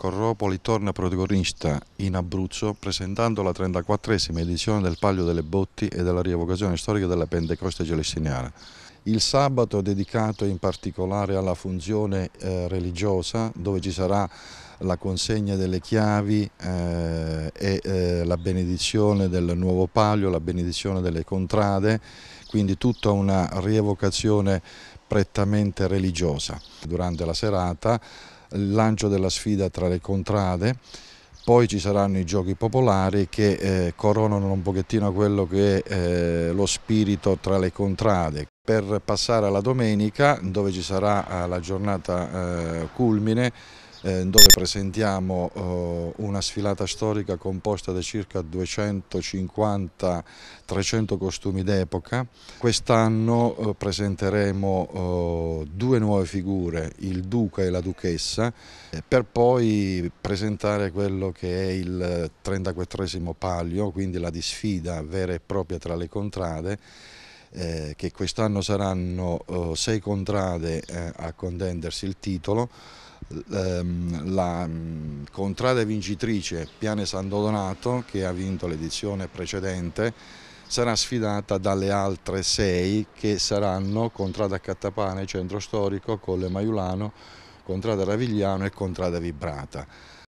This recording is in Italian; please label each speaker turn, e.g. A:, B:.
A: Corropoli torna protagonista in Abruzzo presentando la 34esima edizione del Palio delle Botti e della rievocazione storica della Pentecoste gelestiniana. Il sabato è dedicato in particolare alla funzione eh, religiosa dove ci sarà la consegna delle chiavi eh, e eh, la benedizione del nuovo palio, la benedizione delle contrade, quindi tutta una rievocazione prettamente religiosa. Durante la serata il lancio della sfida tra le contrade, poi ci saranno i giochi popolari che eh, coronano un pochettino quello che è eh, lo spirito tra le contrade. Per passare alla domenica, dove ci sarà eh, la giornata eh, culmine, eh, dove presentiamo eh, una sfilata storica composta da circa 250-300 costumi d'epoca. Quest'anno eh, presenteremo due nuove figure, il duca e la duchessa, per poi presentare quello che è il 34 palio, quindi la disfida vera e propria tra le contrade, eh, che quest'anno saranno eh, sei contrade eh, a contendersi il titolo, Ehm, la mm, contrada vincitrice Piane San Donato che ha vinto l'edizione precedente sarà sfidata dalle altre sei che saranno contrada Cattapane, centro storico, Colle Maiulano, contrada Ravigliano e contrada Vibrata.